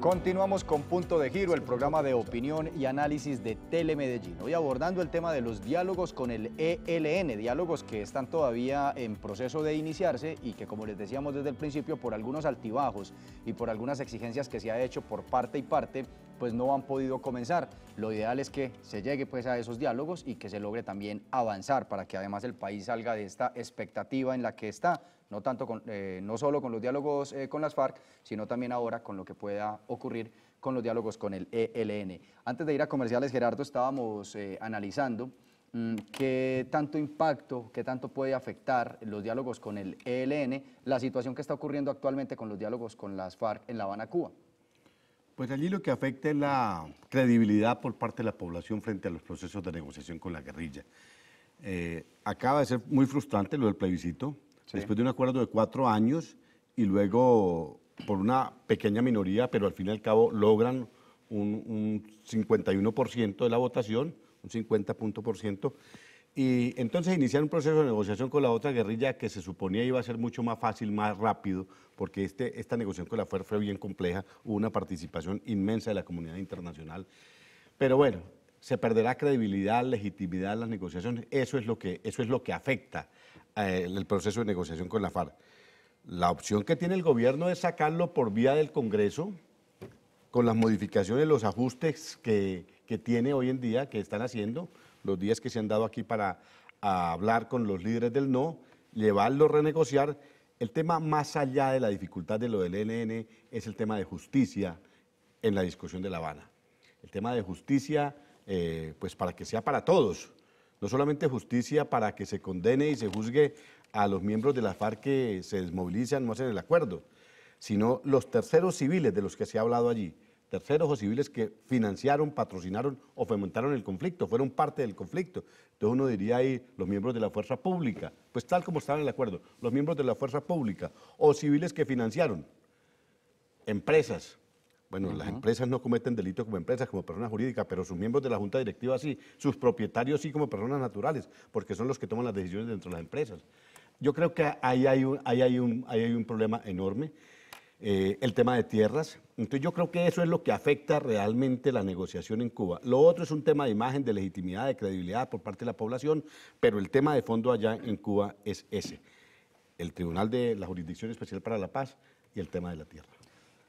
Continuamos con Punto de Giro, el programa de opinión y análisis de Telemedellín. Hoy abordando el tema de los diálogos con el ELN, diálogos que están todavía en proceso de iniciarse y que, como les decíamos desde el principio, por algunos altibajos y por algunas exigencias que se ha hecho por parte y parte, pues no han podido comenzar. Lo ideal es que se llegue pues a esos diálogos y que se logre también avanzar para que además el país salga de esta expectativa en la que está no, tanto eh, no solo con los diálogos eh, con las FARC, sino también ahora con lo que pueda ocurrir con los diálogos con el ELN. Antes de ir a comerciales, Gerardo, estábamos eh, analizando mm, qué tanto impacto, qué tanto puede afectar los diálogos con el ELN, la situación que está ocurriendo actualmente con los diálogos con las FARC en La Habana, Cuba. Pues allí lo que afecta es la credibilidad por parte de la población frente a los procesos de negociación con la guerrilla. acaba de ser muy frustrante lo del plebiscito después de un acuerdo de cuatro años y luego por una pequeña minoría, pero al fin y al cabo logran un, 51% de la votación, un 50 y entonces iniciar un proceso de negociación con la otra guerrilla que se suponía iba a ser mucho más fácil, más rápido, porque este, esta negociación con la FARC e fue bien compleja, hubo una participación inmensa de la comunidad internacional. Pero bueno, se perderá credibilidad, legitimidad en las negociaciones. Eso es lo que, eso es lo que afecta al eh, el proceso de negociación con la FARC. La opción que tiene el gobierno es sacarlo por vía del Congreso, con las modificaciones, los ajustes que, que tiene hoy en día, que están haciendo, los días que se han dado aquí para hablar con los líderes del no, llevarlo a renegociar. El tema más allá de la dificultad de lo del NN es el tema de justicia en la discusión de La Habana. El tema de justicia eh, pues para que sea para todos, no solamente justicia para que se condene y se juzgue a los miembros de la FARC que se desmovilizan, no hacen el acuerdo, sino los terceros civiles de los que se ha hablado allí, terceros o civiles que financiaron, patrocinaron o fomentaron el conflicto, fueron parte del conflicto. Entonces uno diría ahí los miembros de la fuerza pública, pues tal como estaba en el acuerdo, los miembros de la fuerza pública o civiles que financiaron empresas, bueno, las empresas no cometen delitos como empresas, como personas jurídicas, pero sus miembros de la junta directiva sí, sus propietarios sí como personas naturales, porque son los que toman las decisiones dentro de las empresas. Yo creo que ahí hay un, hay un, hay un problema enorme. Eh, el tema de tierras. Entonces yo creo que eso es lo que afecta realmente la negociación en Cuba. Lo otro es un tema de imagen, de legitimidad, de credibilidad por parte de la población, pero el tema de fondo allá en Cuba es ese. El Tribunal de la Jurisdicción Especial para la Paz y el tema de la tierra.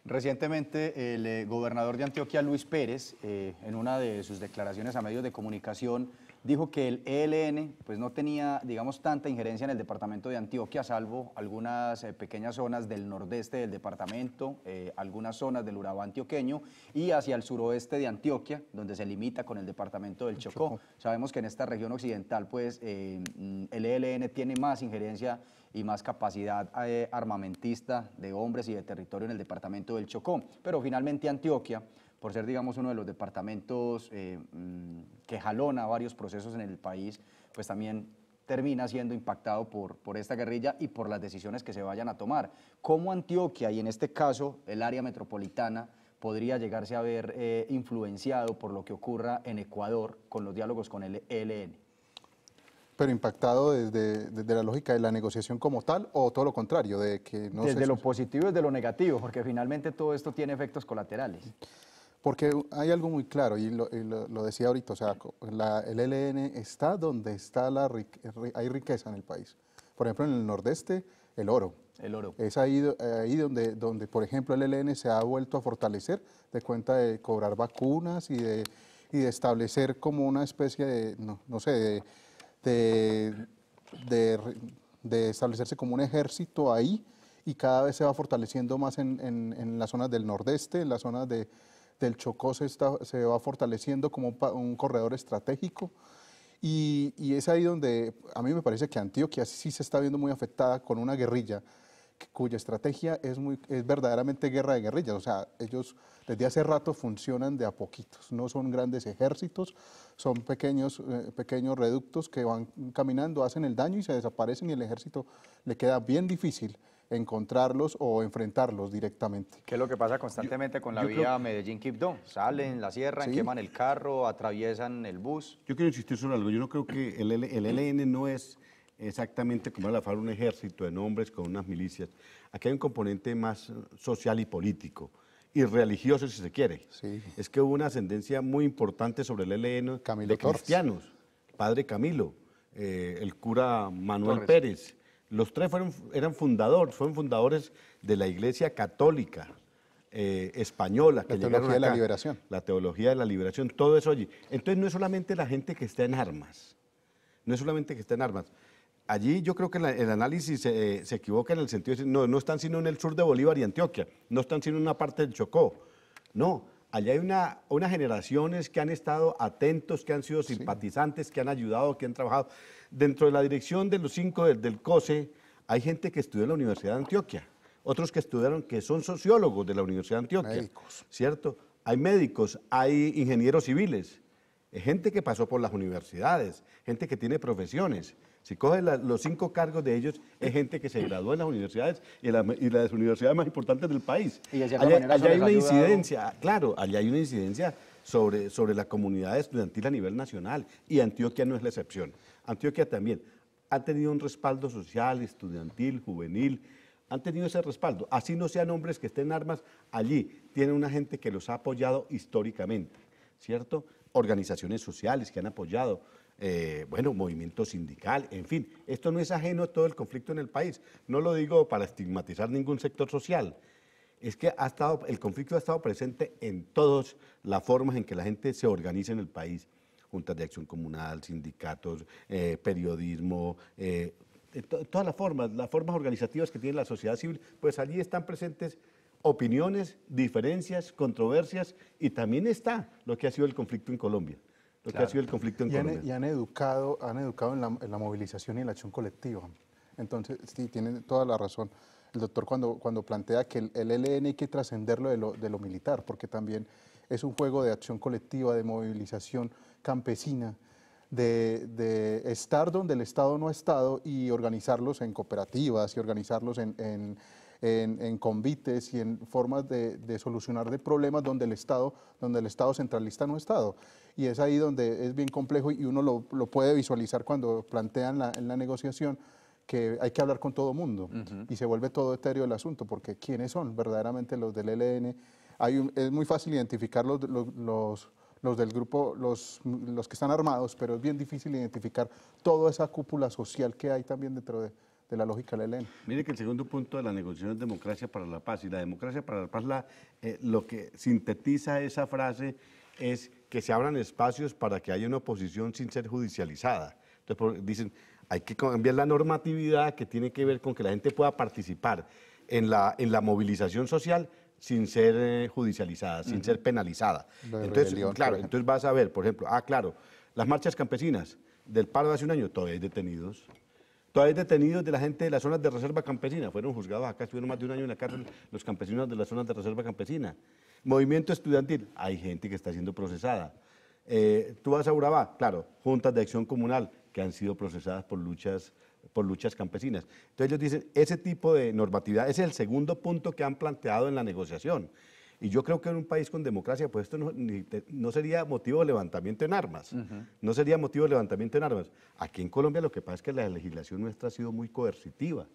Recientemente, el eh, gobernador de Antioquia, Luis Pérez, eh, en una de sus declaraciones a medios de comunicación, dijo que el ELN pues, no tenía, digamos, tanta injerencia en el departamento de Antioquia, salvo algunas eh, pequeñas zonas del nordeste del departamento, algunas zonas del Urabá antioqueño y hacia el suroeste de Antioquia, donde se limita con el departamento del Chocó. Chocó. Sabemos que en esta región occidental, pues, mm, el ELN tiene más injerencia y más capacidad eh, armamentista de hombres y de territorio en el departamento del Chocó. Pero finalmente Antioquia, por ser digamos uno de los departamentos eh, mm, que jalona varios procesos en el país, pues también termina siendo impactado por, por esta guerrilla y por las decisiones que se vayan a tomar. ¿Cómo Antioquia y en este caso el área metropolitana podría llegarse a ver eh, influenciado por lo que ocurra en Ecuador con los diálogos con el ELN? pero impactado desde, la lógica de la negociación como tal o todo lo contrario, de que no Desde lo positivo y desde lo negativo, porque finalmente todo esto tiene efectos colaterales. Porque hay algo muy claro, y lo, decía ahorita, o sea, la, el ELN está donde está la hay riqueza en el país. Por ejemplo, en el nordeste, el oro. El oro. Es ahí, ahí donde, donde, por ejemplo, el ln se ha vuelto a fortalecer de cuenta de cobrar vacunas y de, y de establecer como una especie de, no, no sé, de de, de, establecerse como un ejército ahí y cada vez se va fortaleciendo más en, en, las zonas del nordeste, en las zonas de, del Chocó se, se, va fortaleciendo como un, corredor estratégico. Y, y, es ahí donde a mí me parece que Antioquia sí se está viendo muy afectada con una guerrilla cuya estrategia es, muy, es verdaderamente guerra de guerrillas. O sea, ellos desde hace rato funcionan de a poquitos, no son grandes ejércitos, son pequeños, eh, pequeños reductos que van caminando, hacen el daño y se desaparecen y el ejército le queda bien difícil encontrarlos o enfrentarlos directamente. ¿Qué es lo que pasa constantemente con la vía Medellín-Quibdó? Salen, la sierra, queman el carro, atraviesan el bus. Yo quiero insistir sobre algo. Yo no creo que el, el, el LN no es exactamente como era la FARC, un ejército de hombres con unas milicias. Aquí hay un componente más social y político y religioso, si se quiere. Es que hubo una ascendencia muy importante sobre el ELN de cristianos. Padre Camilo, eh, el cura Manuel Pérez. Los tres fueron, eran fundadores, fueron fundadores de la Iglesia Católica eh, Española. Que la teología de la liberación. La teología de la liberación, todo eso allí. Entonces no es solamente la gente que está en armas, no es solamente que está en armas allí yo creo que el análisis eh, se equivoca en el sentido de no, no están sino en el sur de Bolívar y Antioquia, no están sino en una parte del Chocó. No, allá hay una, unas generaciones que han estado atentos, que han sido simpatizantes, que han ayudado, que han trabajado. Dentro de la dirección de los cinco del, del COSE hay gente que estudió en la Universidad de Antioquia, otros que estudiaron, que son sociólogos de la Universidad de Antioquia. ¿Cierto? Hay médicos, hay ingenieros civiles, eh, gente que pasó por las universidades, gente que tiene profesiones. Si coge los cinco cargos de ellos, es gente que se graduó en las universidades y, las universidades más importantes del país. Y hay una incidencia, claro, allá hay una incidencia sobre, sobre la comunidad estudiantil a nivel nacional y Antioquia no es la excepción. Antioquia también ha tenido un respaldo social, estudiantil, juvenil, han tenido ese respaldo. Así no sean hombres que estén en armas, allí tiene una gente que los ha apoyado históricamente, ¿cierto? Organizaciones sociales que han apoyado, eh, bueno, movimiento sindical, en fin, esto no es ajeno a todo el conflicto en el país. No lo digo para estigmatizar ningún sector social. Es que ha estado, el conflicto ha estado presente en todas las formas en que la gente se organiza en el país. Juntas de acción comunal, sindicatos, eh, periodismo, eh, todas las formas, las formas organizativas que tiene la sociedad civil, pues allí están presentes opiniones, diferencias, controversias y también está lo que ha sido el conflicto en Colombia lo que ha sido el conflicto en y e- Colombia. Han, y han educado, han educado en la, movilización y en la acción colectiva. Entonces, sí, tienen toda la razón. El doctor cuando, cuando plantea que el, ln hay que trascenderlo de lo, militar, porque también es un juego de acción colectiva, de movilización campesina, de, estar donde el Estado no ha estado y organizarlos en cooperativas y organizarlos en en, convites y en formas de, solucionar de problemas donde el Estado, donde el Estado centralista no ha estado. Y es ahí donde es bien complejo y uno lo, lo puede visualizar cuando plantean la, en la negociación que hay que hablar con todo mundo y se vuelve todo etéreo el asunto, porque ¿quiénes son verdaderamente los del ELN. Hay es muy fácil identificar los, los, los, los del grupo, los, los que están armados, pero es bien difícil identificar toda esa cúpula social que hay también dentro de, de la lógica de la Mire que el segundo punto de la negociación es democracia para la paz, y la democracia para la paz la, eh, lo que sintetiza esa frase es que se abran espacios para que haya una oposición sin ser judicializada. Entonces dicen, hay que cambiar la normatividad que tiene que ver con que la gente pueda participar en la, en la movilización social sin ser eh, judicializada, sin ser penalizada. entonces, claro, entonces vas a ver, por ejemplo, ah, claro, las marchas campesinas del paro de hace un año todavía hay detenidos, Todavía detenidos de la gente de las zonas de reserva campesina. Fueron juzgados acá, estuvieron más de un año en la cárcel los campesinos de las zonas de reserva campesina. Movimiento estudiantil, hay gente que está siendo procesada. Eh, tú vas a Urabá, claro, juntas de acción comunal que han sido procesadas por luchas, por luchas campesinas. Entonces ellos dicen, ese tipo de normatividad es el segundo punto que han planteado en la negociación. Y yo creo que en un país con democracia, pues esto no, sería motivo de levantamiento en armas. No sería motivo de levantamiento en armas. Aquí en Colombia lo que pasa es que la legislación nuestra ha sido muy coercitiva.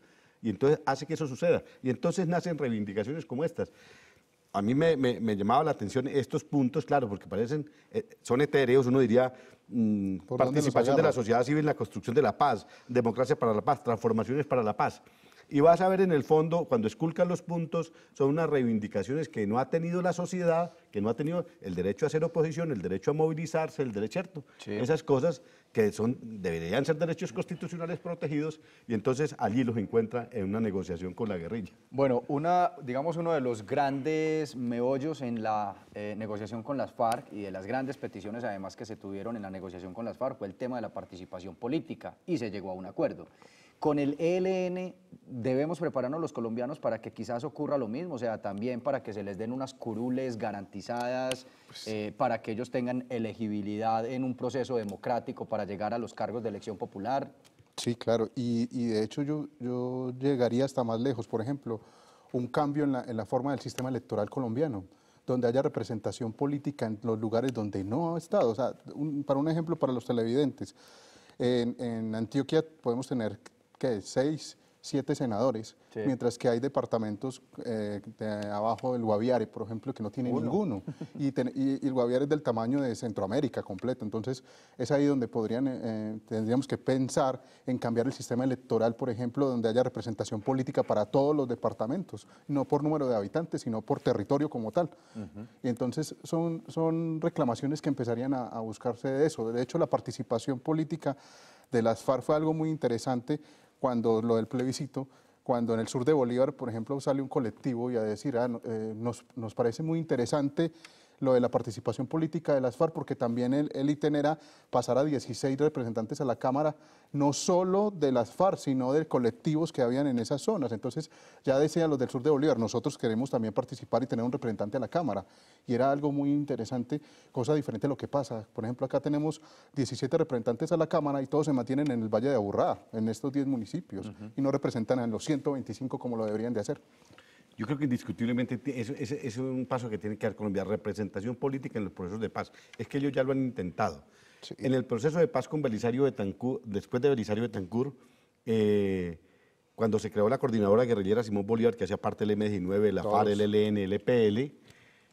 Y entonces hace que eso suceda. Y entonces nacen reivindicaciones como estas. A mí me, llamaba la atención estos puntos, claro, porque parecen, eh, son etéreos, uno diría, mm, participación de la sociedad civil en la construcción de la paz, democracia para la paz, transformaciones para la paz. Y vas a ver en el fondo, cuando esculcan los puntos, son unas reivindicaciones que no ha tenido la sociedad, que no ha tenido el derecho a hacer oposición, el derecho a movilizarse, el derecho, ¿cierto? Esas cosas que son, deberían ser derechos constitucionales protegidos y entonces allí los encuentra en una negociación con la guerrilla. Bueno, una, digamos uno de los grandes meollos en la eh, negociación con las FARC y de las grandes peticiones además que se tuvieron en la negociación con las FARC fue el tema de la participación política y se llegó a un acuerdo. Con el ELN debemos prepararnos los colombianos para que quizás ocurra lo mismo, o sea, también para que se les den unas curules garantizadas, pues eh, para que ellos tengan elegibilidad en un proceso democrático para llegar a los cargos de elección popular. Sí, claro, y, de hecho yo, yo, llegaría hasta más lejos, por ejemplo, un cambio en la, en la forma del sistema electoral colombiano donde haya representación política en los lugares donde no ha estado. O sea, para un ejemplo, para los televidentes, en, en Antioquia podemos tener ¿Qué? seis, siete senadores, mientras que hay departamentos eh, de abajo del Guaviare, por ejemplo, que no tienen ninguno. y, el Guaviare es del tamaño de Centroamérica completo. Entonces, es ahí donde podrían, eh, tendríamos que pensar en cambiar el sistema electoral, por ejemplo, donde haya representación política para todos los departamentos, no por número de habitantes, sino por territorio como tal. Y entonces, son, son reclamaciones que empezarían a, a buscarse de eso. De hecho, la participación política de las FARC fue algo muy interesante cuando lo del plebiscito, cuando en el sur de Bolívar, por ejemplo, sale un colectivo y a decir, ah, eh, nos, nos parece muy interesante lo de la participación política de las FARC, porque también el, el ítem era pasar a 16 representantes a la Cámara, no solo de las FARC, sino de colectivos que habían en esas zonas. Entonces, ya decía los del sur de Bolívar, nosotros queremos también participar y tener un representante a la Cámara. Y era algo muy interesante, cosa diferente a lo que pasa. Por ejemplo, acá tenemos 17 representantes a la Cámara y todos se mantienen en el Valle de Aburrá, en estos 10 municipios, y no representan a los 125 como lo deberían de hacer. Yo creo que indiscutiblemente es un paso que tiene que dar Colombia, representación política en los procesos de paz. Es que ellos ya lo han intentado. En el proceso de paz con Belisario Betancur, después de Belisario Betancur, eh, cuando se creó la coordinadora guerrillera Simón Bolívar, que hacía parte del M19, la FARC, el ELN, el EPL,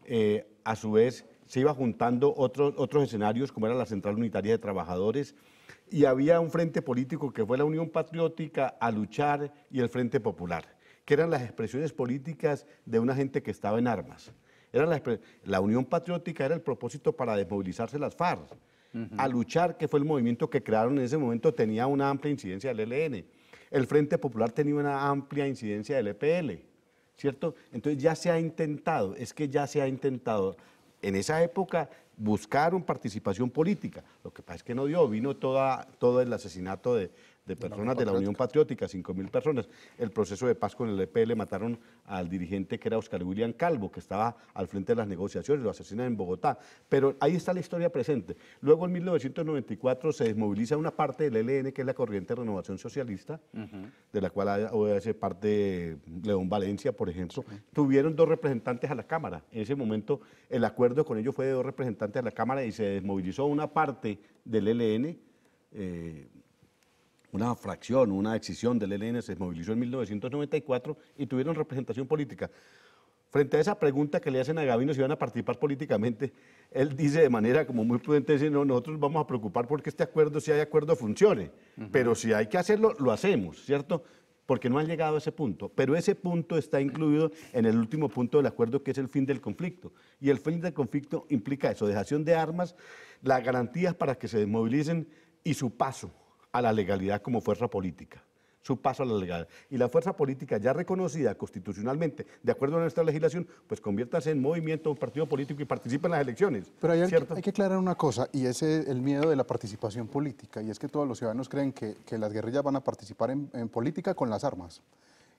eh, a su vez se iba juntando otros, otros escenarios, como era la Central Unitaria de Trabajadores, y había un frente político que fue la Unión Patriótica a luchar y el Frente Popular que eran las expresiones políticas de una gente que estaba en armas. Era la, Unión Patriótica era el propósito para desmovilizarse las FARC. A luchar, que fue el movimiento que crearon en ese momento, tenía una amplia incidencia del ELN. El Frente Popular tenía una amplia incidencia del EPL, ¿cierto? Entonces ya se ha intentado, es que ya se ha intentado en esa época buscaron participación política. Lo que pasa es que no dio, vino toda, todo el asesinato de, de personas de la Unión Patriótica, 5.000 personas. El proceso de paz con el EPL mataron al dirigente que era Oscar William Calvo, que estaba al frente de las negociaciones, lo asesinan en Bogotá. Pero ahí está la historia presente. Luego en 1994 se desmoviliza una parte del ELN, que es la Corriente de Renovación Socialista, de la cual hace parte León Valencia, por ejemplo. Tuvieron dos representantes a la Cámara. En ese momento el acuerdo con ellos fue de dos representantes a la Cámara y se desmovilizó una parte del ELN. Eh, una fracción, una exisión del ELN se desmovilizó en 1994 y tuvieron representación política. Frente a esa pregunta que le hacen a Gavino si van a participar políticamente, él dice de manera como muy prudente, no, nosotros vamos a preocupar porque este acuerdo, si hay acuerdo, funcione, pero si hay que hacerlo, lo hacemos, ¿cierto? Porque no han llegado a ese punto, pero ese punto está incluido en el último punto del acuerdo que es el fin del conflicto. Y el fin del conflicto implica eso, dejación de armas, las garantías para que se desmovilicen y su paso a la legalidad como fuerza política su paso a la legalidad. Y la fuerza política ya reconocida constitucionalmente, de acuerdo a nuestra legislación, pues conviértase en movimiento, un partido político y participe en las elecciones. Pero hay, que, aclarar una cosa, y es el miedo de la participación política, y es que todos los ciudadanos creen que, las guerrillas van a participar en política con las armas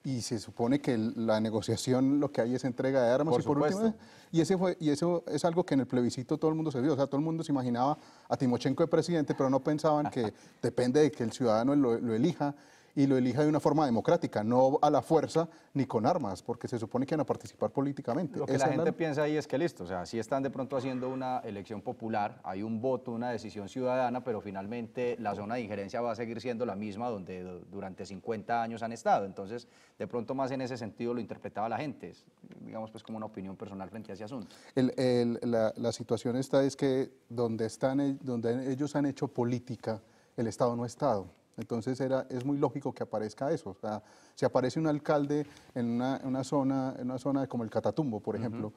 y se supone que la negociación lo que hay es entrega de armas y y ese fue y eso es algo que en el plebiscito todo el mundo se vio, o sea, todo el mundo se imaginaba a Timochenko de presidente, pero no pensaban que depende de que el ciudadano lo elija y lo elija de una forma democrática, no a la fuerza ni con armas, porque se supone que van a participar políticamente. Lo que la gente piensa ahí es que listo, o sea, si están de pronto haciendo una elección popular, hay un voto, una decisión ciudadana, pero finalmente la zona de injerencia va a seguir siendo la misma donde durante 50 años han estado. Entonces, de pronto más en ese sentido lo interpretaba la gente, digamos pues como una opinión personal frente a ese asunto. la, situación esta es que donde, están, eh, donde ellos han hecho política, el Estado no ha estado. Entonces era, es muy lógico que aparezca eso. O sea, si aparece un alcalde en una, zona, en una zona como el Catatumbo, por ejemplo,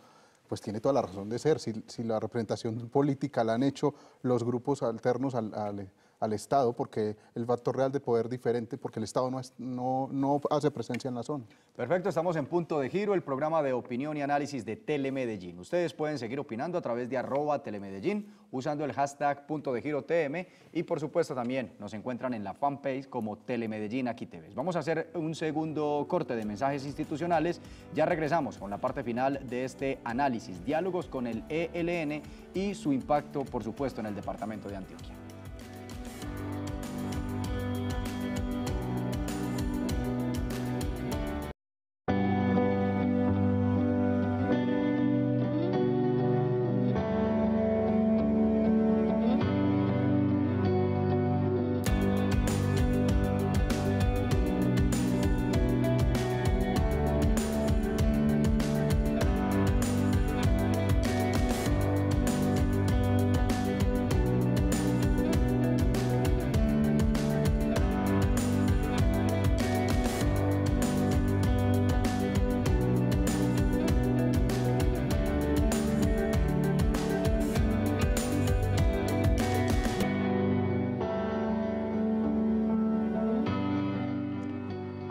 pues tiene toda la razón de ser. Si, si, la representación política la han hecho los grupos alternos al, al al Estado, porque el factor real de poder diferente, porque el Estado no, no, no hace presencia en la zona. Perfecto, estamos en Punto de Giro, el programa de opinión y análisis de Telemedellín. Ustedes pueden seguir opinando a través de arroba telemedellín, usando el hashtag Punto de Giro TM, y por supuesto también nos encuentran en la fanpage como Telemedellín Aquí te ves. Vamos a hacer un segundo corte de mensajes institucionales, ya regresamos con la parte final de este análisis, diálogos con el ELN y su impacto, por supuesto, en el departamento de Antioquia.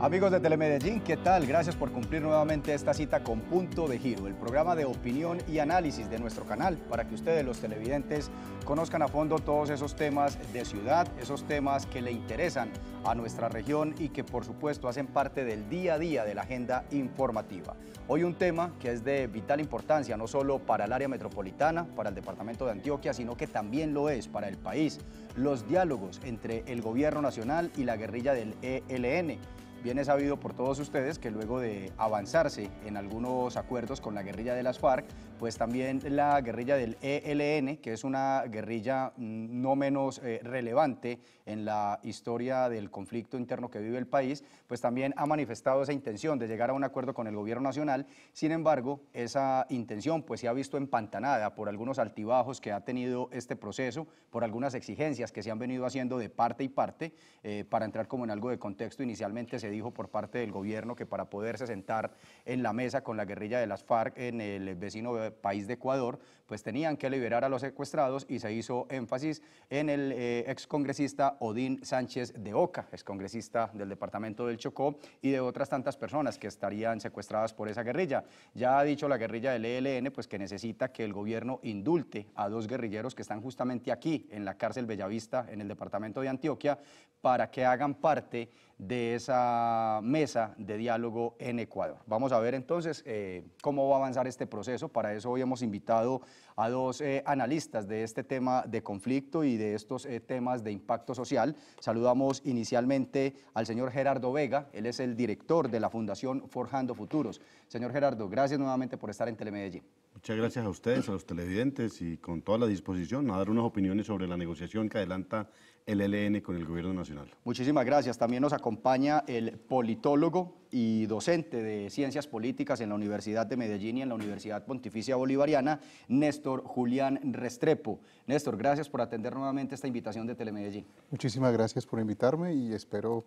Amigos de Telemedellín, ¿qué tal? Gracias por cumplir nuevamente esta cita con Punto de Giro, el programa de opinión y análisis de nuestro canal, para que ustedes, los televidentes, conozcan a fondo todos esos temas de ciudad, esos temas que le interesan a nuestra región y que, por supuesto, hacen parte del día a día de la agenda informativa. Hoy un tema que es de vital importancia, no solo para el área metropolitana, para el departamento de Antioquia, sino que también lo es para el país, los diálogos entre el gobierno nacional y la guerrilla del ELN Bien es sabido por todos ustedes que luego de avanzarse en algunos acuerdos con la guerrilla de las FARC, pues también la guerrilla del ELN, que es una guerrilla mm, no menos eh, relevante en la historia del conflicto interno que vive el país, pues también ha manifestado esa intención de llegar a un acuerdo con el gobierno nacional. Sin embargo, esa intención pues se ha visto empantanada por algunos altibajos que ha tenido este proceso, por algunas exigencias que se han venido haciendo de parte y parte. Eh, para entrar como en algo de contexto, inicialmente se dijo por parte del gobierno que para poderse sentar en la mesa con la guerrilla de las FARC en el vecino de país de Ecuador, pues tenían que liberar a los secuestrados y se hizo énfasis en el eh, excongresista Odín Sánchez de Oca, excongresista del departamento del Chocó y de otras tantas personas que estarían secuestradas por esa guerrilla. Ya ha dicho la guerrilla del ELN pues que necesita que el gobierno indulte a dos guerrilleros que están justamente aquí en la cárcel Bellavista en el departamento de Antioquia para que hagan parte de esa mesa de diálogo en Ecuador. Vamos a ver entonces eh, cómo va a avanzar este proceso. Para eso hoy hemos invitado a dos eh, analistas de este tema de conflicto y de estos eh, temas de impacto social. Saludamos inicialmente al señor Gerardo Vega, él es el director de la Fundación Forjando Futuros. Señor Gerardo, gracias nuevamente por estar en Telemedellín. Muchas gracias a ustedes, a los televidentes y con toda la disposición a dar unas opiniones sobre la negociación que adelanta el e LN con el gobierno nacional. Muchísimas gracias. También nos acompaña el politólogo y docente de Ciencias Políticas en la Universidad de Medellín y en la Universidad Pontificia Bolivariana, Néstor Julián Restrepo. Néstor, gracias por atender nuevamente esta invitación de Telemedellín. Muchísimas gracias por invitarme y espero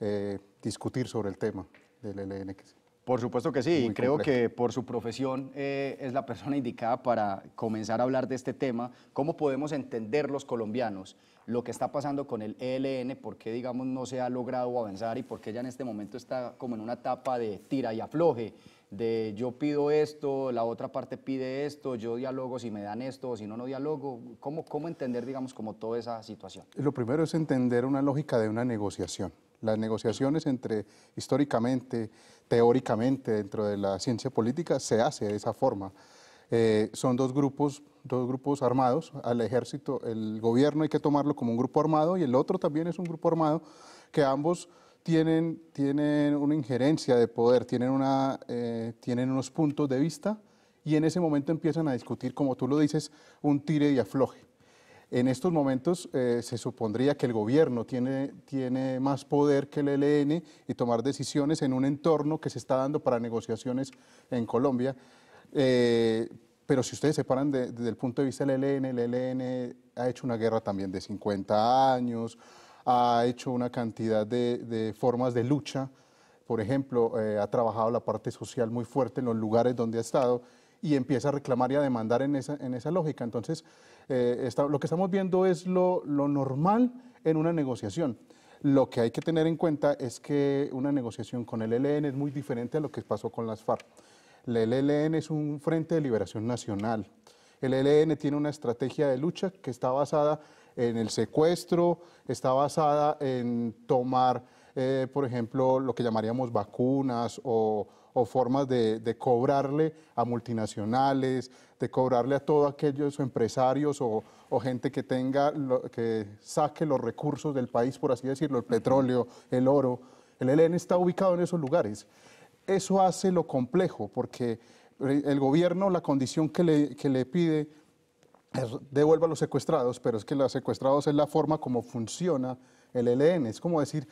eh, discutir sobre el tema del e LN. Por supuesto que sí, y creo que por su profesión eh, es la persona indicada para comenzar a hablar de este tema, cómo podemos entender los colombianos lo que está pasando con el ELN, por qué digamos no se ha logrado avanzar y por qué ya en este momento está como en una etapa de tira y afloje, de yo pido esto, la otra parte pide esto, yo dialogo si me dan esto si no, no dialogo, ¿Cómo, cómo entender digamos como toda esa situación? Lo primero es entender una lógica de una negociación. Las negociaciones entre históricamente teóricamente dentro de la ciencia política se hace de esa forma. Eh, son dos grupos, dos grupos armados, al ejército, el gobierno hay que tomarlo como un grupo armado y el otro también es un grupo armado, que ambos tienen, tienen una injerencia de poder, tienen, una, eh, tienen unos puntos de vista y en ese momento empiezan a discutir, como tú lo dices, un tire y afloje. En estos momentos eh, se supondría que el gobierno tiene, tiene más poder que el ELN y tomar decisiones en un entorno que se está dando para negociaciones en Colombia. Eh, pero si ustedes se paran desde el punto de vista del ELN, el ELN ha hecho una guerra también de 50 años, ha hecho una cantidad de, formas de lucha, por ejemplo, eh, ha trabajado la parte social muy fuerte en los lugares donde ha estado y empieza a reclamar y a demandar en esa, en esa lógica. Entonces, eh, lo que estamos viendo es lo, lo normal en una negociación. Lo que hay que tener en cuenta es que una negociación con el ELN es muy diferente a lo que pasó con las FARC. El ELN es un Frente de Liberación Nacional. El ELN tiene una estrategia de lucha que está basada en el secuestro, está basada en tomar, eh, por ejemplo, lo que llamaríamos vacunas o, o formas de, cobrarle a multinacionales, de cobrarle a todos aquellos empresarios o, gente que tenga, que saque los recursos del país, por así decirlo, el petróleo, el oro. El ELN está ubicado en esos lugares. Eso hace lo complejo, porque el gobierno, la condición que le, que le pide es devuelva a los secuestrados, pero es que los secuestrados es la forma como funciona el ELN. Es como decir,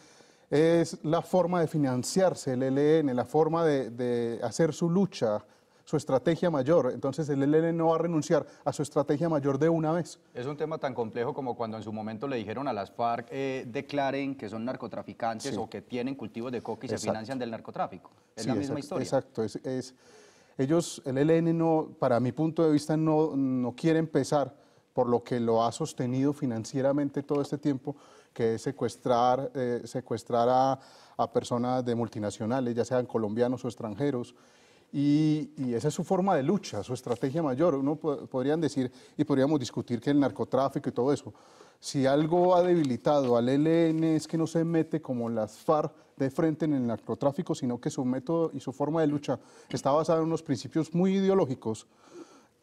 es la forma de financiarse el ELN, la forma de, hacer su lucha, su estrategia mayor. Entonces el ELN no va a renunciar a su estrategia mayor de una vez. Es un tema tan complejo como cuando en su momento le dijeron a las FARC eh, declaren que son narcotraficantes o que tienen cultivos de coca y se financian del narcotráfico. Es la misma historia. Exacto, es, ellos, el ELN no, para mi punto de vista no, no quiere empezar por lo que lo ha sostenido financieramente todo este tiempo que es secuestrar, eh, secuestrar a, personas de multinacionales, ya sean colombianos o extranjeros. Y, esa es su forma de lucha, su estrategia mayor. Uno podrían decir y podríamos discutir que el narcotráfico y todo eso. Si algo ha debilitado al ELN es que no se mete como las FARC de frente en el narcotráfico, sino que su método y su forma de lucha está basada en unos principios muy ideológicos,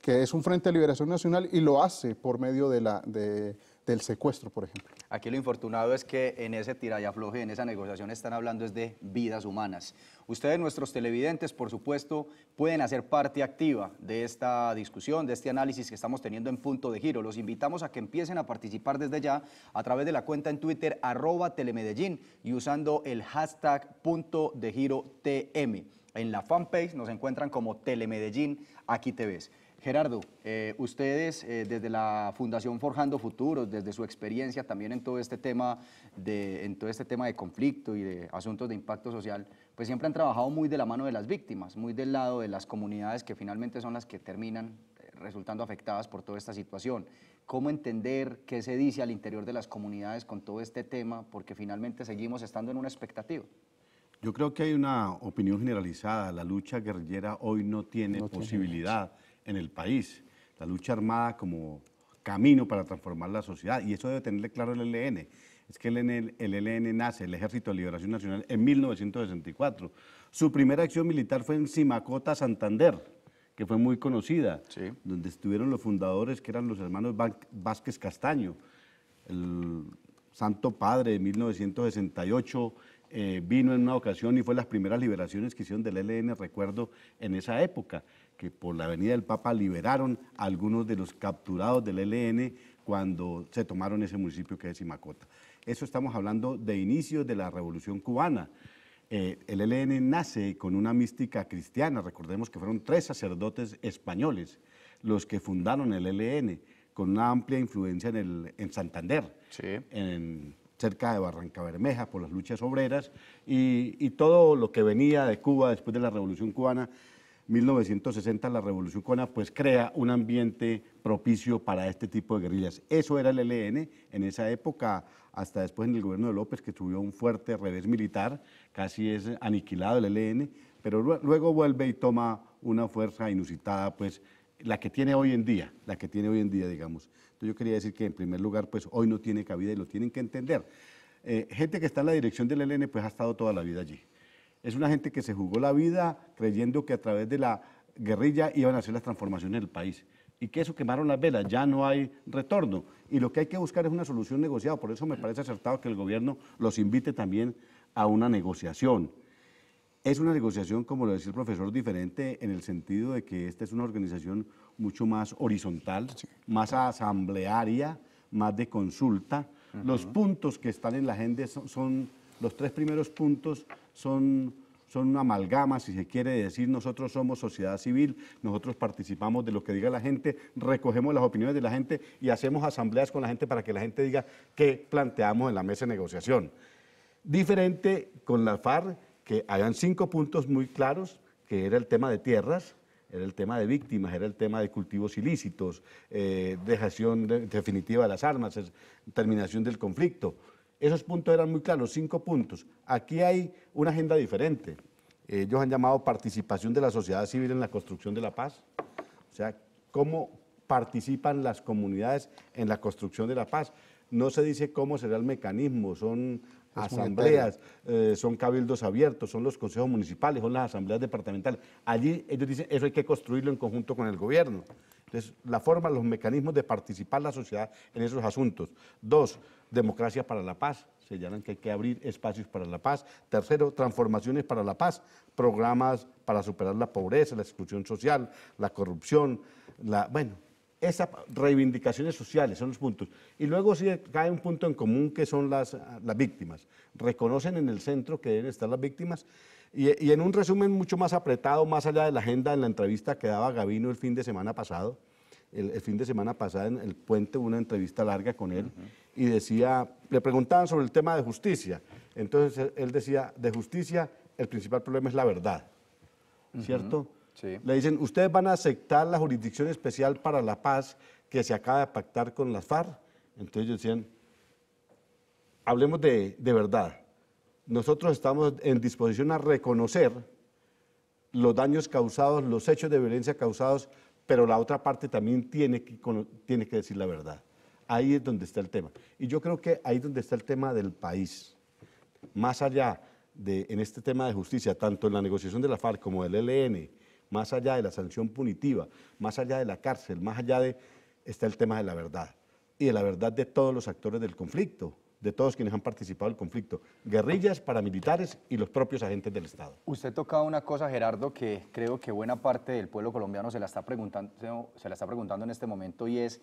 que es un Frente de Liberación Nacional y lo hace por medio de la, de, del secuestro, por ejemplo. Aquí lo infortunado es que en ese tirallafloje, en esa negociación, están hablando es de vidas humanas. Ustedes, nuestros televidentes, por supuesto, pueden hacer parte activa de esta discusión, de este análisis que estamos teniendo en punto de giro. Los invitamos a que empiecen a participar desde ya a través de la cuenta en Twitter, arroba telemedellín, y usando el hashtag punto de giro TM. En la fanpage nos encuentran como Telemedellín, aquí te ves. Gerardo, eh, ustedes eh, desde la Fundación Forjando Futuros, desde su experiencia también en todo este tema de, todo este tema de conflicto y de asuntos de impacto social, pues siempre han trabajado muy de la mano de las víctimas, muy del lado de las comunidades que finalmente son las que terminan eh, resultando afectadas por toda esta situación. ¿Cómo entender qué se dice al interior de las comunidades con todo este tema? Porque finalmente seguimos estando en una expectativa. Yo creo que hay una opinión generalizada. La lucha guerrillera hoy no tiene posibilidad en el país, la lucha armada como camino para transformar la sociedad. Y eso debe tenerle claro el ELN. Es que el ELN, nace, el Ejército de Liberación Nacional, en 1964. Su primera acción militar fue en Simacota, Santander que fue muy conocida, donde estuvieron los fundadores que eran los hermanos Vázquez Castaño, el Santo Padre de 1968 eh, vino en una ocasión y fue las primeras liberaciones que hicieron del ELN, recuerdo, en esa época que por la venida del Papa liberaron a algunos de los capturados del ELN cuando se tomaron ese municipio que es Simacota. Eso estamos hablando de inicios de la Revolución Cubana. Eh, el ELN nace con una mística cristiana, recordemos que fueron tres sacerdotes españoles los que fundaron el ELN, con una amplia influencia en, el, en Santander, en, cerca de Barranca Bermeja por las luchas obreras y todo lo que venía de Cuba después de la Revolución Cubana 1960 la Revolución Cona pues crea un ambiente propicio para este tipo de guerrillas. Eso era el ELN en esa época, hasta después en el gobierno de López, que tuvo un fuerte revés militar, casi es aniquilado el ELN, pero luego vuelve y toma una fuerza inusitada, pues la que tiene hoy en día, la que tiene hoy en día, digamos. Entonces yo quería decir que en primer lugar, pues hoy no tiene cabida y lo tienen que entender. Eh, gente que está en la dirección del ELN, pues ha estado toda la vida allí es una gente que se jugó la vida creyendo que a través de la guerrilla iban a hacer las transformaciones del país y que eso quemaron las velas, ya no hay retorno. Y lo que hay que buscar es una solución negociada, por eso me parece acertado que el gobierno los invite también a una negociación. Es una negociación, como lo decía el profesor, diferente en el sentido de que esta es una organización mucho más horizontal, más asamblearia, más de consulta. Los puntos que están en la agenda son los tres primeros puntos son, una amalgama, si se quiere decir, nosotros somos sociedad civil, nosotros participamos de lo que diga la gente, recogemos las opiniones de la gente y hacemos asambleas con la gente para que la gente diga qué planteamos en la mesa de negociación. Diferente con la FARC, que hayan cinco puntos muy claros, que era el tema de tierras, era el tema de víctimas, era el tema de cultivos ilícitos, eh, dejación definitiva de las armas, terminación del conflicto. Esos puntos eran muy claros, cinco puntos. Aquí hay una agenda diferente. Ellos han llamado participación de la sociedad civil en la construcción de la paz. O sea, cómo participan las comunidades en la construcción de la paz. No se dice cómo será el mecanismo, son asambleas, eh, son cabildos abiertos, son los consejos municipales, son las asambleas departamentales. Allí ellos dicen, eso hay que construirlo en conjunto con el gobierno. Entonces, la forma, los mecanismos de participar la sociedad en esos asuntos. Dos, democracia para la paz. Señalan que hay que abrir espacios para la paz. Tercero, transformaciones para la paz. Programas para superar la pobreza, la exclusión social, la corrupción. La, bueno, esas reivindicaciones sociales son los puntos. Y luego sí cae un punto en común que son las, las víctimas. Reconocen en el centro que deben estar las víctimas y, en un resumen mucho más apretado, más allá de la agenda, en la entrevista que daba Gavino el fin de semana pasado, el, fin de semana pasado en el puente una entrevista larga con él y decía, le preguntaban sobre el tema de justicia. Entonces él decía, de justicia el principal problema es la verdad, ¿cierto? Le dicen, ¿ustedes van a aceptar la jurisdicción especial para la paz que se acaba de pactar con las FARC? Entonces ellos decían, hablemos de, de verdad nosotros estamos en disposición a reconocer los daños causados, los hechos de violencia causados, pero la otra parte también tiene que, tiene que decir la verdad. Ahí es donde está el tema. Y yo creo que ahí es donde está el tema del país. Más allá de, en este tema de justicia, tanto en la negociación de la FARC como del ELN, más allá de la sanción punitiva, más allá de la cárcel, más allá de, está el tema de la verdad. Y de la verdad de todos los actores del conflicto de todos quienes han participado en el conflicto, guerrillas, paramilitares y los propios agentes del Estado. Usted tocaba una cosa, Gerardo, que creo que buena parte del pueblo colombiano se la está preguntando, se la está preguntando en este momento y es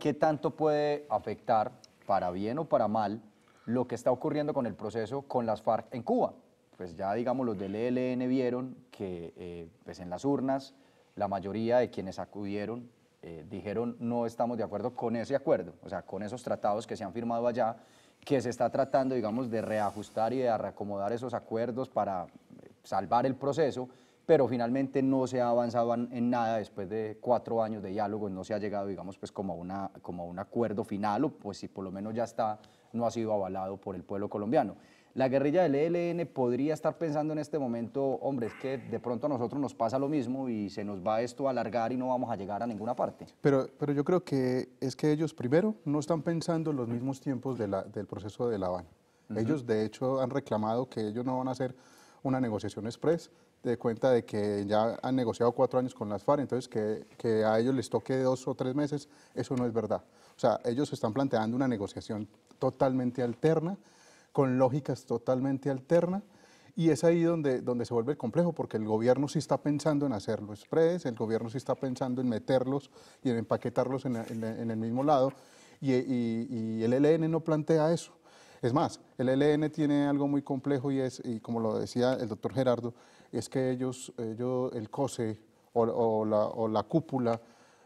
qué tanto puede afectar, para bien o para mal, lo que está ocurriendo con el proceso con las FARC en Cuba. Pues ya, digamos, los del ELN vieron que eh, pues en las urnas la mayoría de quienes acudieron eh, dijeron no estamos de acuerdo con ese acuerdo, o sea, con esos tratados que se han firmado allá que se está tratando, digamos, de reajustar y de reacomodar esos acuerdos para eh, salvar el proceso, pero finalmente no se ha avanzado en nada después de cuatro años de diálogo, no se ha llegado, digamos, pues como a, una, como un acuerdo final, o pues si por lo menos ya está, no ha sido avalado por el pueblo colombiano la guerrilla del ELN podría estar pensando en este momento, hombre, es que de pronto a nosotros nos pasa lo mismo y se nos va esto a alargar y no vamos a llegar a ninguna parte. Pero, pero yo creo que es que ellos primero no están pensando en los mismos tiempos del proceso de La Habana. Ellos de hecho han reclamado que ellos no van a hacer una negociación express, de cuenta de que ya han negociado cuatro años con las FARC, entonces que, que, a ellos les toque dos o tres meses, eso no es verdad. O sea, ellos están planteando una negociación totalmente alterna con lógicas totalmente alternas. Y es ahí donde, donde se vuelve complejo, porque el gobierno sí está pensando en hacer los spreads, el gobierno sí está pensando en meterlos y en empaquetarlos en, el mismo lado, y, el LN no plantea eso. Es más, el LN tiene algo muy complejo y es, y como lo decía el doctor Gerardo, es que ellos, yo el COSE o, la, o la cúpula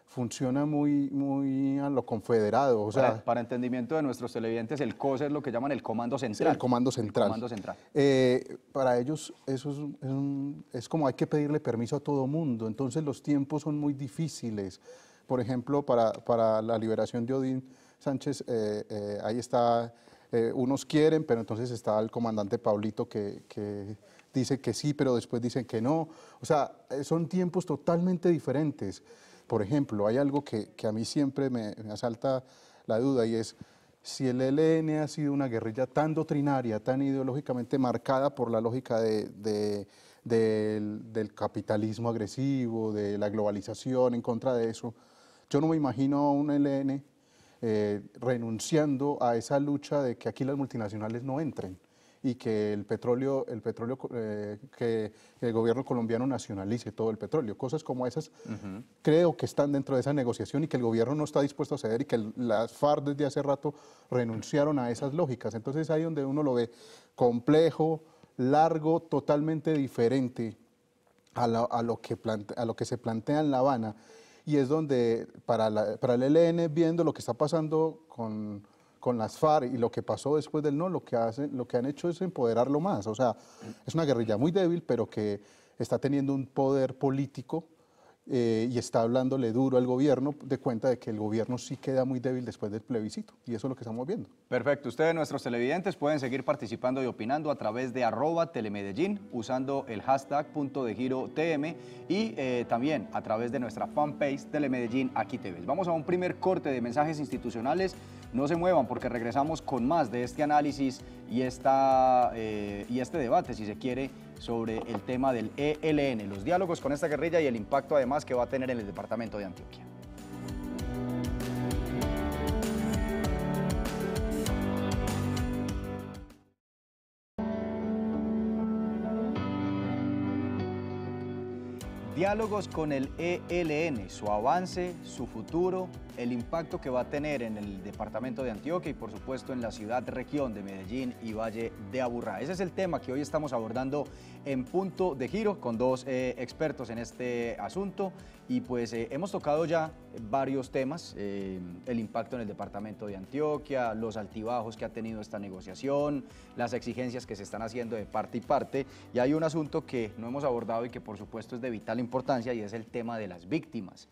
funciona muy, muy a lo confederado. O sea, para, entendimiento de nuestros televidentes, el COS es lo que llaman el Comando Central. El Comando Central. central. Eh, para ellos eso es, es, como hay que pedirle permiso a todo mundo, entonces los tiempos son muy difíciles. Por ejemplo, para, para la liberación de Odín Sánchez, eh, eh, ahí está, unos quieren, pero entonces está el comandante Paulito que, que dice que sí, pero después dicen que no. O sea, son tiempos totalmente diferentes. Por ejemplo, hay algo que, a mí siempre me, asalta la duda y es si el e LN ha sido una guerrilla tan doctrinaria, tan ideológicamente marcada por la lógica del, capitalismo agresivo, de la globalización en contra de eso. Yo no me imagino a un e LN eh, renunciando a esa lucha de que aquí las multinacionales no entren y que el petróleo, el petróleo eh, que, el gobierno colombiano nacionalice todo el petróleo. Cosas como esas creo que están dentro de esa negociación y que el gobierno no está dispuesto a ceder y que las FARC desde hace rato renunciaron a esas lógicas. Entonces ahí donde uno lo ve complejo, largo, totalmente diferente a, lo, que a lo que se plantea en La Habana. Y es donde para, para el ELN, viendo lo que está pasando con con las FARC y lo que pasó después del no, lo que, hacen, lo que han hecho es empoderarlo más. O sea, es una guerrilla muy débil, pero que está teniendo un poder político eh, y está hablándole duro al gobierno de cuenta de que el gobierno sí queda muy débil después del plebiscito. Y eso es lo que estamos viendo. Perfecto. Ustedes, nuestros televidentes, pueden seguir participando y opinando a través de arroba telemedellín usando el hashtag punto de giro TM y eh, también a través de nuestra fanpage telemedellín aquí te ves. Vamos a un primer corte de mensajes institucionales no se muevan porque regresamos con más de este análisis y, eh, y este debate, si se quiere, sobre el tema del ELN, los diálogos con esta guerrilla y el impacto además que va a tener en el departamento de Antioquia. Diálogos con el ELN, su avance, su futuro el impacto que va a tener en el departamento de Antioquia y por supuesto en la ciudad región de Medellín y Valle de Aburrá. Ese es el tema que hoy estamos abordando en punto de giro con dos eh, expertos en este asunto y pues eh, hemos tocado ya varios temas, eh, el impacto en el departamento de Antioquia, los altibajos que ha tenido esta negociación, las exigencias que se están haciendo de parte y parte y hay un asunto que no hemos abordado y que por supuesto es de vital importancia y es el tema de las víctimas.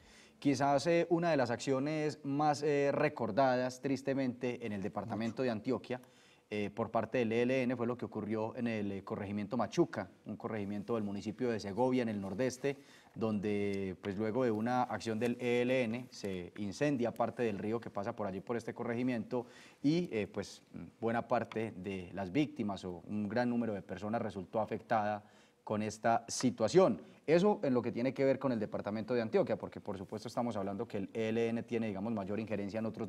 Quizás eh, una de las acciones más eh, recordadas, tristemente, en el departamento de Antioquia eh, por parte del ELN fue lo que ocurrió en el corregimiento Machuca, un corregimiento del municipio de Segovia, en el nordeste, donde pues luego de una acción del ELN se incendia parte del río que pasa por allí por este corregimiento y pues buena parte de las víctimas o un gran número de personas resultó afectada con esta situación. Eso en lo que tiene que ver con el departamento de Antioquia, porque por supuesto estamos hablando que el ELN tiene, digamos, mayor injerencia en otros,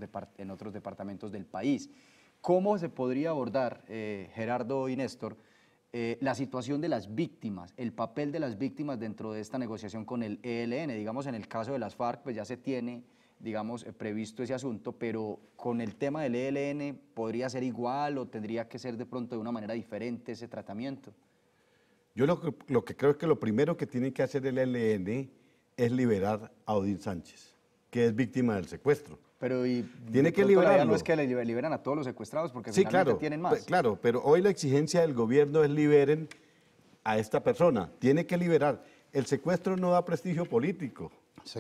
departamentos del país. ¿Cómo se podría abordar, eh, Gerardo y Néstor, eh, la situación de las víctimas, el papel de las víctimas dentro de esta negociación con el ELN? Digamos, en el caso de las FARC, pues ya se tiene, digamos, eh, previsto ese asunto, pero con el tema del ELN, ¿podría ser igual o tendría que ser de pronto de una manera diferente ese tratamiento? Yo lo que, creo es que lo primero que tiene que hacer el L.N. es liberar a Odín Sánchez, que es víctima del secuestro. Pero y tiene que No es que le liberan a todos los secuestrados porque sí, tienen más. Claro, pero hoy la exigencia del gobierno es liberen a esta persona. Tiene que liberar. El secuestro no da prestigio político.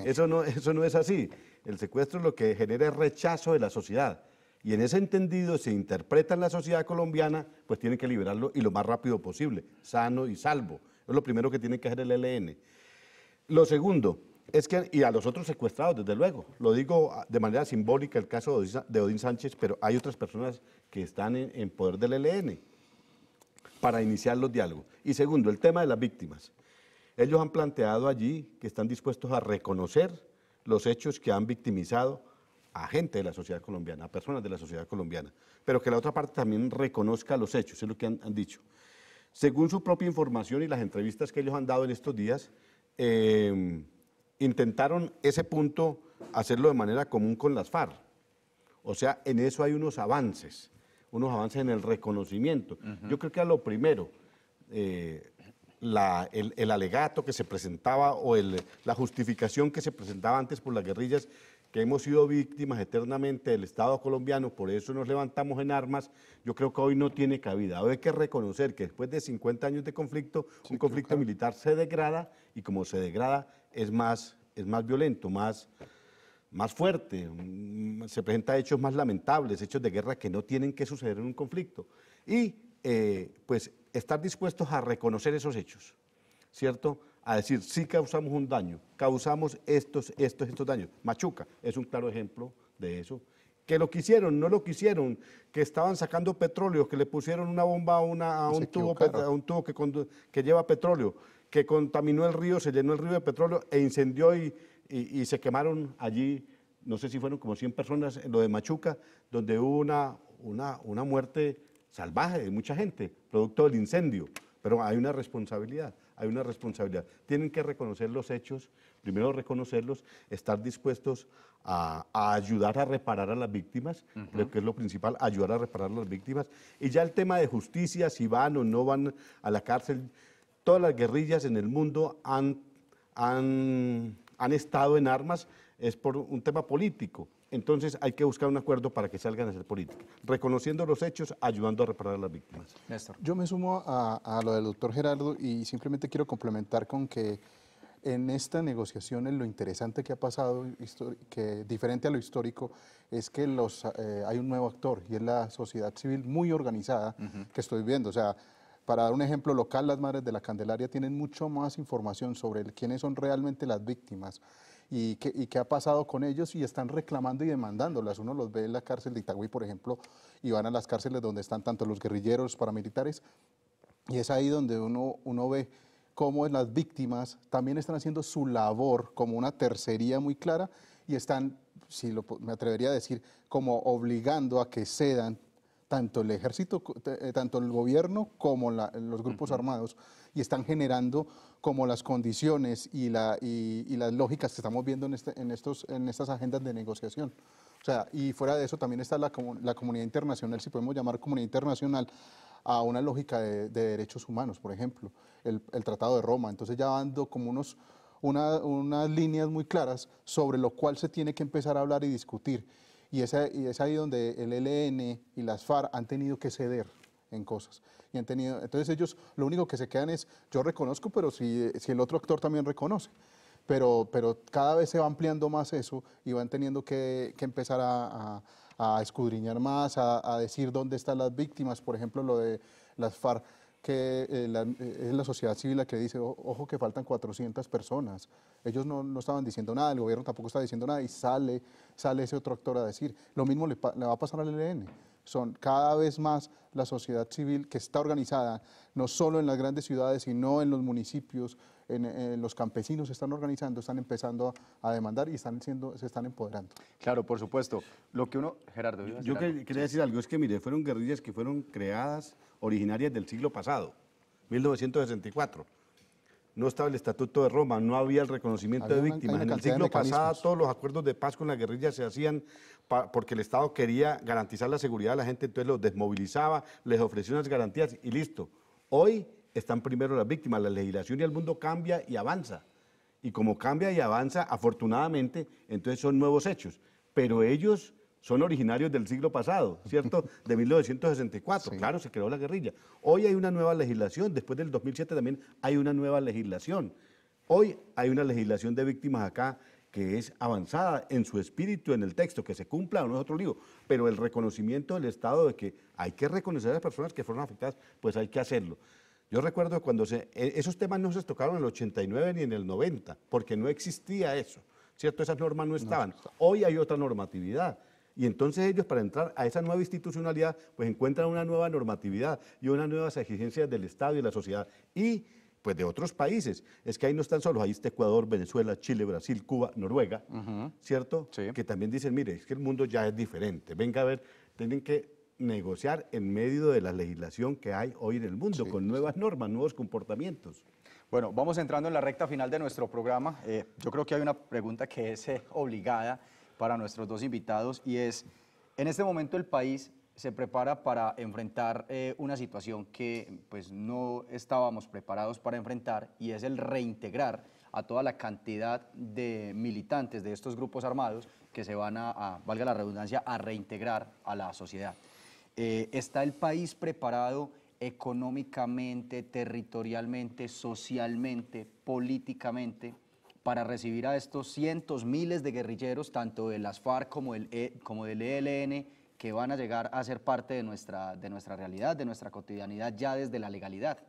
Eso, no, eso no es así. El secuestro lo que genera es rechazo de la sociedad y en ese entendido se interpreta en la sociedad colombiana, pues tienen que liberarlo y lo más rápido posible, sano y salvo. Es lo primero que tiene que hacer el ELN. Lo segundo es que, y a los otros secuestrados, desde luego, lo digo de manera simbólica el caso de Odín Sánchez, pero hay otras personas que están en, en poder del ELN para iniciar los diálogos. Y segundo, el tema de las víctimas. Ellos han planteado allí que están dispuestos a reconocer los hechos que han victimizado a gente de la sociedad colombiana, a personas de la sociedad colombiana, pero que la otra parte también reconozca los hechos, es lo que han, dicho. Según su propia información y las entrevistas que ellos han dado en estos días, em, intentaron ese punto hacerlo de manera común con las FARC. O sea, en eso hay unos avances, unos avances en el reconocimiento. Yo creo que a lo primero, eh, el, alegato que se presentaba o la justificación que se presentaba antes por las guerrillas que hemos sido víctimas eternamente del Estado colombiano, por eso nos levantamos en armas, yo creo que hoy no tiene cabida. Hoy hay que reconocer que después de 50 años de conflicto, un conflicto militar se degrada y como se degrada es más, es más violento, más, más fuerte, mm, se presentan hechos más lamentables, hechos de guerra que no tienen que suceder en un conflicto. Y eh, pues estar dispuestos a reconocer esos hechos, ¿cierto? a decir, sí causamos un daño, causamos estos, estos, estos daños. Machuca es un claro ejemplo de eso. Que lo quisieron, no lo quisieron, que estaban sacando petróleo, que le pusieron una bomba a, un, tubo, un, tubo, que, lleva petróleo, que contaminó el río, se llenó el río de petróleo e incendió y, y, se quemaron allí, no sé si fueron como 100 personas lo de Machuca, donde hubo una, una, una muerte salvaje de mucha gente, producto del incendio, pero hay una responsabilidad hay una responsabilidad. Tienen que reconocer los hechos, primero reconocerlos, estar dispuestos a, ayudar a reparar a las víctimas, creo que es lo principal, ayudar a reparar a las víctimas. Y ya el tema de justicia, si van o no van a la cárcel, todas las guerrillas en el mundo han, han, han estado en armas, es por un tema político entonces hay que buscar un acuerdo para que salgan a hacer política, reconociendo los hechos, ayudando a reparar a las víctimas. Yo me sumo a, lo del doctor Gerardo y simplemente quiero complementar con que en esta negociación, lo interesante que ha pasado, que diferente a lo histórico, es que los, eh, hay un nuevo actor y es la sociedad civil muy organizada que estoy viendo. O sea, para dar un ejemplo local, las Madres de la Candelaria tienen mucho más información sobre quiénes son realmente las víctimas y qué, ha pasado con ellos y están reclamando y demandándolas. Uno los ve en la cárcel de Itagüí, por ejemplo, y van a las cárceles donde están tanto los guerrilleros, paramilitares, y es ahí donde uno, ve cómo las víctimas también están haciendo su labor como una tercería muy clara y están, si me atrevería a decir, como obligando a que cedan tanto el ejército, eh, tanto el gobierno como los grupos armados y están generando como las condiciones y, la, y, las lógicas que estamos viendo este, en, estos, en estas agendas de negociación. O sea, y fuera de eso también está la, comunidad internacional, si podemos llamar comunidad internacional, a una lógica de, derechos humanos, por ejemplo, el, Tratado de Roma. Entonces ya dando como unos, unas líneas muy claras sobre lo cual se tiene que empezar a hablar y discutir. Y, y es ahí donde el e LN y las FARC han tenido que ceder en cosas. Y han tenido, entonces ellos lo único que se quedan es, yo reconozco, pero si, si el otro actor también reconoce. Pero, pero cada vez se va ampliando más eso y van teniendo que, empezar a, escudriñar más, a, decir dónde están las víctimas, por ejemplo, lo de las FARC que eh, la, es la sociedad civil la que dice, ojo que faltan 400 personas. Ellos no, no, estaban diciendo nada, el gobierno tampoco está diciendo nada y sale, sale ese otro actor a decir. Lo mismo le, va a pasar al ELN. E son cada vez más la sociedad civil que está organizada, no solo en las grandes ciudades, sino en los municipios, en, los campesinos están organizando, están empezando a demandar y están siendo, se están empoderando. Claro, por supuesto. Lo que uno, Gerardo, yo, quería decir algo, es que mire, fueron guerrillas que fueron creadas originarias del siglo pasado, 1964 no estaba el Estatuto de Roma, no había el reconocimiento de víctimas. En el siglo pasado todos los acuerdos de paz con la guerrilla se hacían porque el Estado quería garantizar la seguridad de la gente, entonces los desmovilizaba, les ofrecía unas garantías y listo. Hoy están primero las víctimas, la legislación y el mundo cambia y avanza. Y como cambia y avanza, afortunadamente, entonces son nuevos hechos. Pero ellos son originarios del siglo pasado, ¿cierto? De 1964, claro, se creó la guerrilla. Hoy hay una nueva legislación, después del 2007 también hay una nueva legislación. Hoy hay una legislación de víctimas acá que es avanzada en su espíritu, en el texto, que se cumpla o no es otro lío, pero el reconocimiento del Estado de que hay que reconocer a las personas que fueron afectadas, pues hay que hacerlo. Yo recuerdo cuando se, e, esos temas no se tocaron en el 89 ni en el 90, porque no existía eso, ¿cierto? Esas normas no estaban. Hoy hay otra normatividad y entonces ellos para entrar a esa nueva institucionalidad, pues encuentran una nueva normatividad y unas nuevas exigencias del Estado y la sociedad. Y pues de otros países. Es que ahí no están solos, ahí está Ecuador, Venezuela, Chile, Brasil, Cuba, Noruega, ¿cierto? Que también dicen, mire, es que el mundo ya es diferente. Venga a ver, tienen que negociar en medio de la legislación que hay hoy en el mundo, con nuevas normas, nuevos comportamientos. Bueno, vamos entrando en la recta final de nuestro programa. Eh, yo creo que hay una pregunta que es eh, obligada para nuestros dos invitados y es, en este momento el país se prepara para enfrentar eh, una situación que pues, no estábamos preparados para enfrentar y es el reintegrar a toda la cantidad de militantes de estos grupos armados que se van a, valga la redundancia, a reintegrar a la sociedad. Eh, ¿Está el país preparado económicamente, territorialmente, socialmente, políticamente para recibir a estos cientos, miles de guerrilleros, tanto de las FARC como del, e, como del ELN, que van a llegar a ser parte de nuestra, de nuestra realidad, de nuestra cotidianidad, ya desde la legalidad?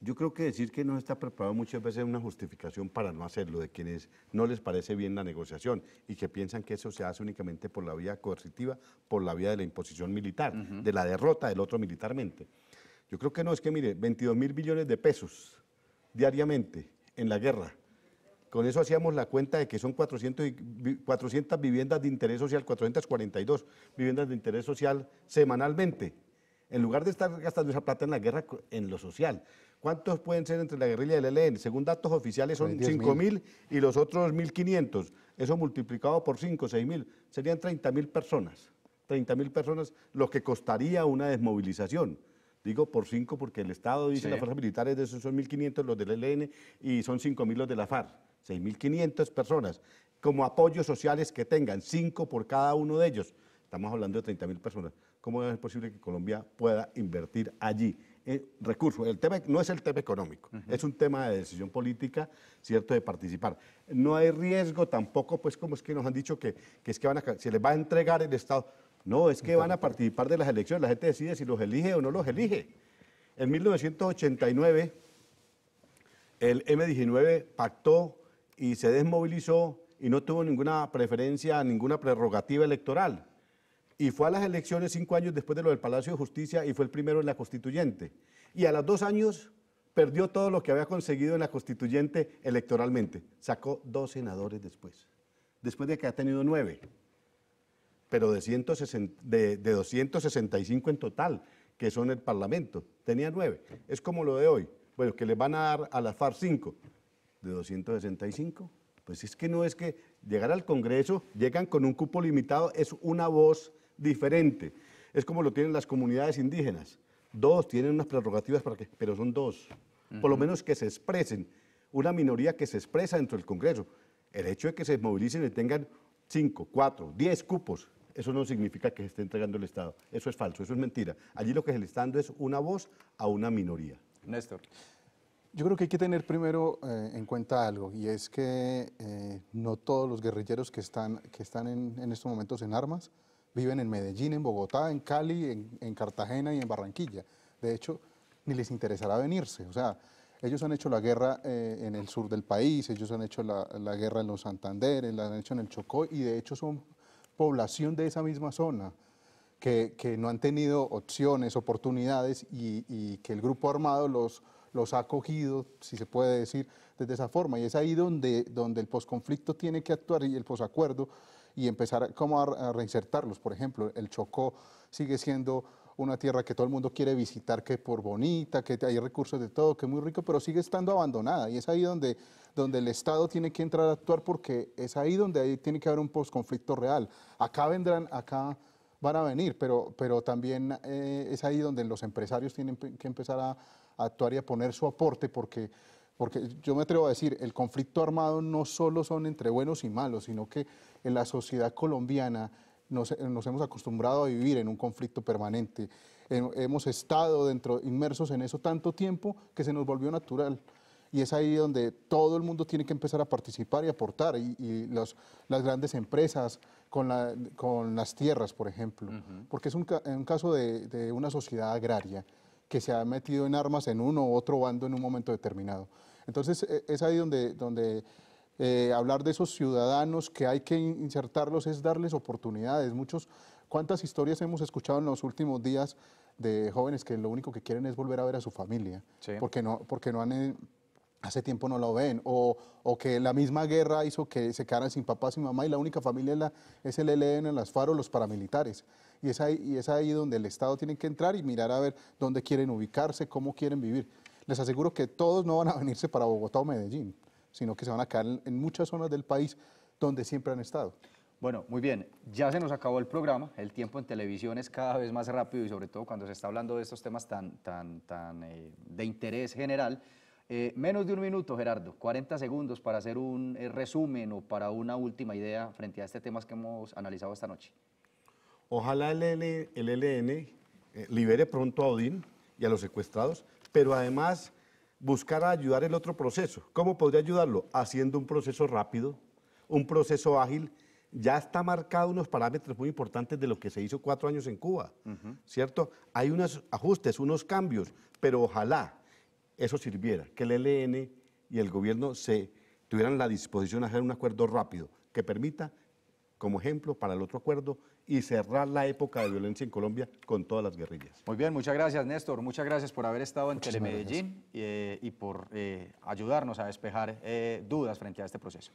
Yo creo que decir que no está preparado muchas veces es una justificación para no hacerlo de quienes no les parece bien la negociación y que piensan que eso se hace únicamente por la vía coercitiva, por la vía de la imposición militar, de la derrota del otro militarmente. Yo creo que no, es que mire, 22 mil billones de pesos diariamente en la guerra con eso hacíamos la cuenta de que son 400, viviendas de interés social, 442 viviendas de interés social semanalmente. En lugar de estar gastando esa plata en la guerra, en lo social. ¿Cuántos pueden ser entre la guerrilla y el ELN? Según datos oficiales son 5.000 y los otros 1.500. Eso multiplicado por 5, 6.000, serían 30.000 personas. 30.000 personas, lo que costaría una desmovilización. Digo por 5 porque el Estado dice que las fuerzas militares de esos son 1.500 los del ELN y son 5.000 los de la FARC. 6.500 personas, como apoyos sociales que tengan, 5 por cada uno de ellos, estamos hablando de 30.000 personas. ¿Cómo es posible que Colombia pueda invertir allí? Eh, recursos. El tema no es el tema económico, es un tema de decisión política, ¿cierto?, de participar. No hay riesgo tampoco, pues como es que nos han dicho que, que es que van a, se les va a entregar el Estado. No, es que van a pues participar de las elecciones, la gente decide si los elige o no los elige. En 1989, el M19 pactó y se desmovilizó y no tuvo ninguna preferencia, ninguna prerrogativa electoral. Y fue a las elecciones cinco años después de lo del Palacio de Justicia y fue el primero en la constituyente. Y a los dos años perdió todo lo que había conseguido en la constituyente electoralmente. Sacó dos senadores después, después de que ha tenido nueve, pero de, 160, de, 265 en total, que son el Parlamento. Tenía nueve. Es como lo de hoy. Bueno, que le van a dar a la FARC cinco, de 265. Pues es que no es que llegar al Congreso, llegan con un cupo limitado, es una voz diferente. Es como lo tienen las comunidades indígenas. Dos tienen unas prerrogativas, para que, pero son dos. Por lo menos que se expresen. Una minoría que se expresa dentro del Congreso. El hecho de que se movilicen y tengan cinco, cuatro, diez cupos, eso no significa que se esté entregando el Estado. Eso es falso, eso es mentira. Allí lo que se le está dando es una voz a una minoría. Néstor. Yo creo que hay que tener primero eh, en cuenta algo, y es que eh, no todos los guerrilleros que están, que están en, estos momentos en armas viven en Medellín, en Bogotá, en Cali, en, Cartagena y en Barranquilla. De hecho, ni les interesará venirse. O sea, ellos han hecho la guerra eh, en el sur del país, ellos han hecho la, guerra en los Santanderes, la han hecho en el Chocó, y de hecho son población de esa misma zona. Que, no han tenido opciones, oportunidades y que el grupo armado los, los ha acogido, si se puede decir, desde esa forma. Y es ahí donde, donde el posconflicto tiene que actuar y el posacuerdo y empezar como a, reinsertarlos. Por ejemplo, el Chocó sigue siendo una tierra que todo el mundo quiere visitar, que por bonita, que hay recursos de todo, que es muy rico, pero sigue estando abandonada. Y es ahí donde, donde el Estado tiene que entrar a actuar porque es ahí donde tiene que haber un posconflicto real. Acá vendrán, acá van a venir, pero, pero también eh, es ahí donde los empresarios tienen que empezar a, actuar y a poner su aporte, porque, porque yo me atrevo a decir, el conflicto armado no solo son entre buenos y malos, sino que en la sociedad colombiana nos, nos hemos acostumbrado a vivir en un conflicto permanente. Hemos estado dentro, inmersos en eso tanto tiempo que se nos volvió natural y es ahí donde todo el mundo tiene que empezar a participar y aportar, y, las grandes empresas con, la, con, las tierras, por ejemplo, porque es un, caso de, una sociedad agraria que se ha metido en armas en uno u otro bando en un momento determinado. Entonces e, es ahí donde, donde eh, hablar de esos ciudadanos que hay que insertarlos es darles oportunidades. Muchos, ¿Cuántas historias hemos escuchado en los últimos días de jóvenes que lo único que quieren es volver a ver a su familia? Porque, no, porque no han eh, hace tiempo no lo ven, o, que la misma guerra hizo que se quedaran sin papá, sin mamá, y la única familia es, la, es el ELN, las FARO, los paramilitares. Y es, ahí, es ahí donde el Estado tiene que entrar y mirar a ver dónde quieren ubicarse, cómo quieren vivir. Les aseguro que todos no van a venirse para Bogotá o Medellín, sino que se van a quedar en, muchas zonas del país donde siempre han estado. Bueno, muy bien, ya se nos acabó el programa, el tiempo en televisión es cada vez más rápido y sobre todo cuando se está hablando de estos temas tan, tan, tan eh, de interés general. Eh, menos de un minuto, Gerardo, 40 segundos para hacer un eh, resumen o para una última idea frente a este tema que hemos analizado esta noche. Ojalá el, ELN eh, libere pronto a Odín y a los secuestrados, pero además buscar ayudar el otro proceso. ¿Cómo podría ayudarlo? Haciendo un proceso rápido, un proceso ágil. Ya está marcado unos parámetros muy importantes de lo que se hizo cuatro años en Cuba, ¿cierto? Hay unos ajustes, unos cambios, pero ojalá eso sirviera, que el ELN y el gobierno se tuvieran la disposición a hacer un acuerdo rápido que permita, como ejemplo, para el otro acuerdo y cerrar la época de violencia en Colombia con todas las guerrillas. Muy bien, muchas gracias Néstor, muchas gracias por haber estado en Telemedellín eh, y por eh, ayudarnos a despejar eh, dudas frente a este proceso.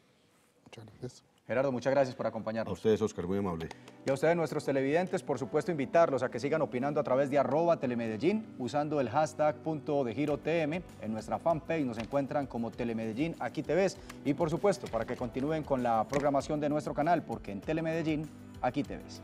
Muchas gracias. Gerardo, muchas gracias por acompañarnos. A ustedes, Oscar, muy amable. Y a ustedes, nuestros televidentes, por supuesto, invitarlos a que sigan opinando a través de arroba telemedellín, usando el hashtag punto de giro En nuestra fanpage nos encuentran como Telemedellín Aquí Te Ves. Y por supuesto, para que continúen con la programación de nuestro canal, porque en Telemedellín Aquí Te Ves.